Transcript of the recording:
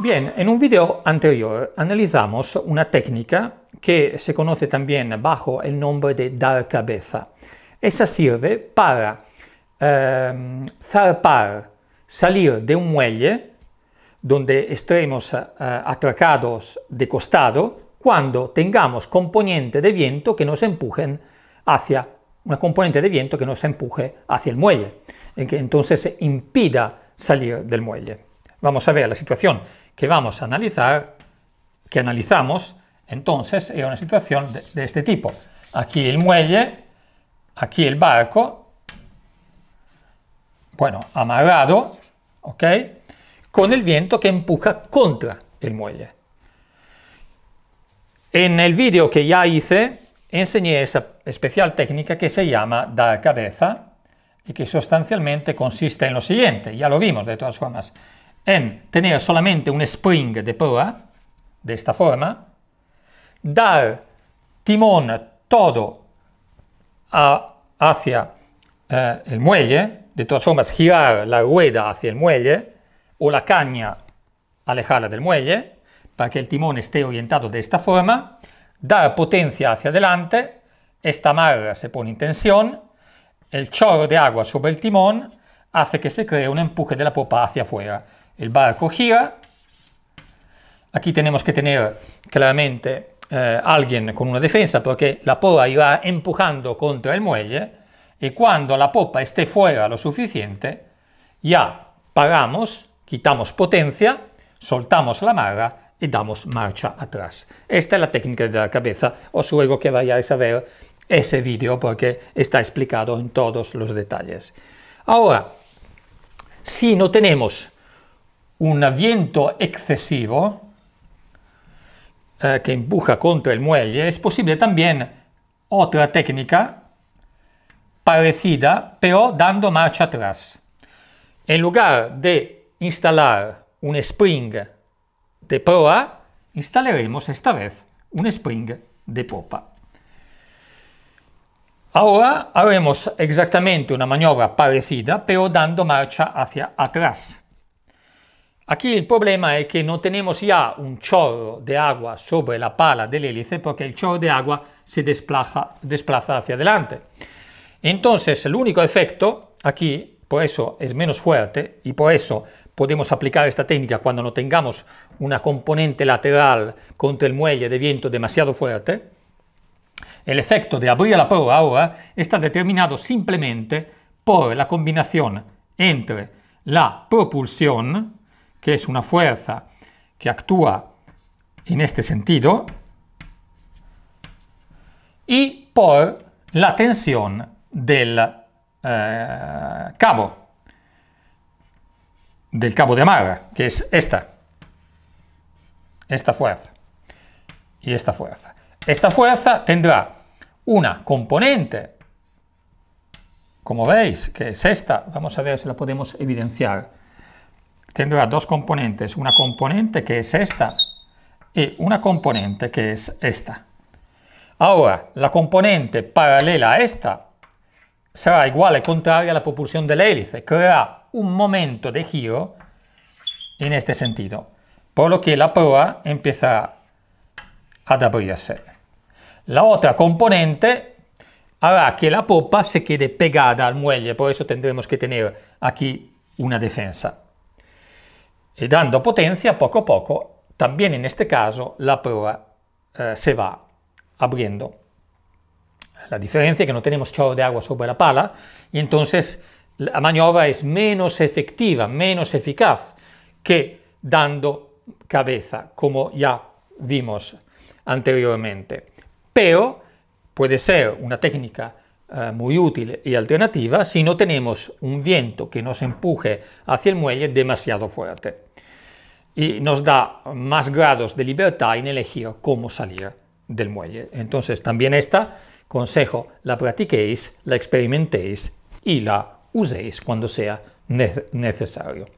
Bien, en un video anterior analizamos una técnica que se conoce también bajo el nombre de dar cabeza. Esa sirve para ehm, zarpar, salir de un muelle donde estemos eh, atracados de costado cuando tengamos componente de viento que nos empujen hacia una componente de viento que nos empuje hacia el muelle, en que entonces impida salir del muelle. Vamos a ver la situación que vamos a analizar, que analizamos, entonces es una situación de, este tipo. Aquí el muelle, aquí el barco, bueno, amarrado, ¿ok? Con el viento que empuja contra el muelle. En el vídeo que ya hice, enseñé esa especial técnica que se llama dar cabeza y que sustancialmente consiste en lo siguiente, ya lo vimos de todas formas, en tener solamente un spring de proa, de esta forma, dar timón todo hacia eh, el muelle, de todas formas girar la rueda hacia el muelle o la caña alejada del muelle para que el timón esté orientado de esta forma, dar potencia hacia adelante, esta marra se pone en tensión, el chorro de agua sobre el timón hace que se cree un empuje de la popa hacia afuera el barco gira. Aquí tenemos que tener claramente eh, alguien con una defensa porque la popa irá empujando contra el muelle y cuando la popa esté fuera lo suficiente, ya paramos, quitamos potencia, soltamos la marra y damos marcha atrás. Esta es la técnica de la cabeza. Os ruego que vayáis a ver ese vídeo porque está explicado en todos los detalles. Ahora, si no tenemos un viento excesivo que eh, empuja contra el muelle, es posible también otra técnica parecida, pero dando marcha atrás. En lugar de instalar un spring de proa, instalaremos esta vez un spring de popa. Ahora haremos exactamente una maniobra parecida, pero dando marcha hacia atrás. Aquí el problema es que no tenemos ya un chorro de agua sobre la pala del hélice porque el chorro de agua se desplaza, desplaza hacia adelante. Entonces, el único efecto aquí, por eso es menos fuerte y por eso podemos aplicar esta técnica cuando no tengamos una componente lateral contra el muelle de viento demasiado fuerte, el efecto de abrir la proa ahora está determinado simplemente por la combinación entre la propulsión que es una fuerza que actúa en este sentido, y por la tensión del eh, cabo, del cabo de amarra, que es esta, esta fuerza y esta fuerza. Esta fuerza tendrá una componente, como veis, que es esta, vamos a ver si la podemos evidenciar, tendrá dos componentes, una componente que es esta y una componente que es esta. Ahora, la componente paralela a esta será igual e contraria a la propulsión de la hélice, creará un momento de giro en este sentido, por lo que la proa empezará a abrirse. La otra componente hará que la popa se quede pegada al muelle, por eso tendremos que tener aquí una defensa. Y e dando potencia, poco a poco, también en este caso, la prueba eh, se va abriendo. La diferencia es que no tenemos chorro de agua sobre la pala y e entonces la maniobra es menos efectiva, menos eficaz que dando cabeza, como ya vimos anteriormente. Pero puede ser una técnica eh, muy útil y e alternativa si no tenemos un viento que nos empuje hacia el muelle demasiado fuerte y nos da más grados de libertad en elegir cómo salir del muelle. Entonces también esta consejo, la practiquéis, la experimentéis y la uséis cuando sea necesario.